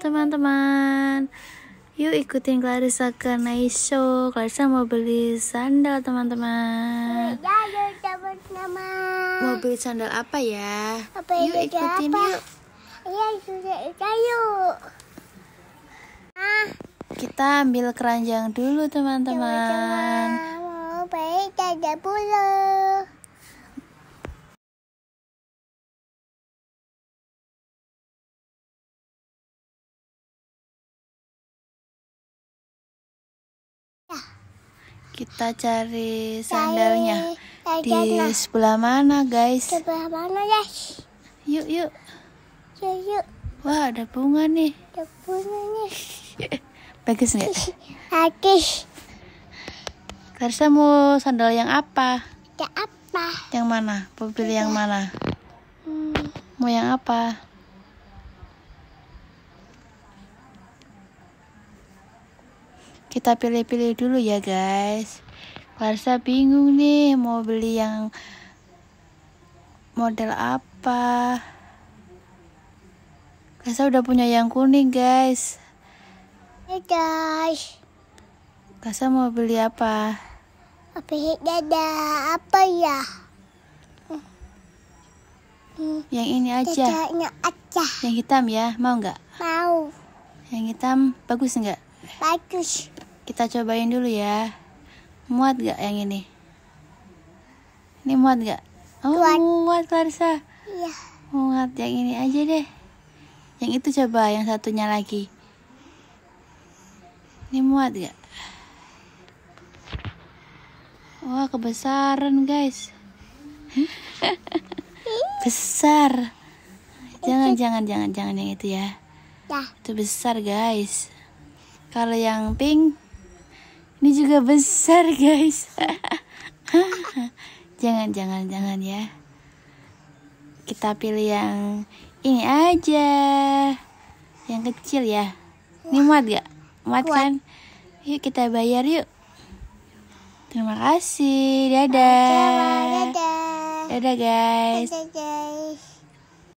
teman-teman Yuk ikutin Clarissa ke nice show Clarissa mau beli sandal teman-teman iya, iya, iya, Mau beli sandal apa ya? Apa yuk ikutin yuk ah. kita ambil keranjang dulu teman-teman Mau beli sandal bulu Kita cari sandalnya di sebelah mana, guys? Sebelah mana, ya Yuk, yuk. Yuk, yuk. Wah, ada bunga nih. Ada bunga nih. Bagus nggak? Bagus. Karsa mau sandal yang apa? Yang apa? Yang mana? mau pilih yang mana? Hmm. Mau yang apa? kita pilih-pilih dulu ya guys Larsa bingung nih mau beli yang model apa Larsa udah punya yang kuning guys Hai guys Larsa mau beli apa apa ya? ada apa ya yang ini aja. aja. Yang hitam ya, mau nggak? Mau. Yang hitam bagus nggak? Bagus. Kita cobain dulu ya. Muat gak yang ini? Ini muat gak? Oh, muat, muat Clarissa. Iya. Muat yang ini aja deh. Yang itu coba, yang satunya lagi. Ini muat gak? Wah, kebesaran guys. Hmm? Besar. Jangan, jangan, jangan, jangan yang itu ya. ya. Itu besar guys. Kalau yang pink ini juga besar guys. jangan jangan jangan ya. Kita pilih yang ini aja. Yang kecil ya. Ini muat gak? Muat kan? Yuk kita bayar yuk. Terima kasih. Dadah. Dadah guys. Dadah guys.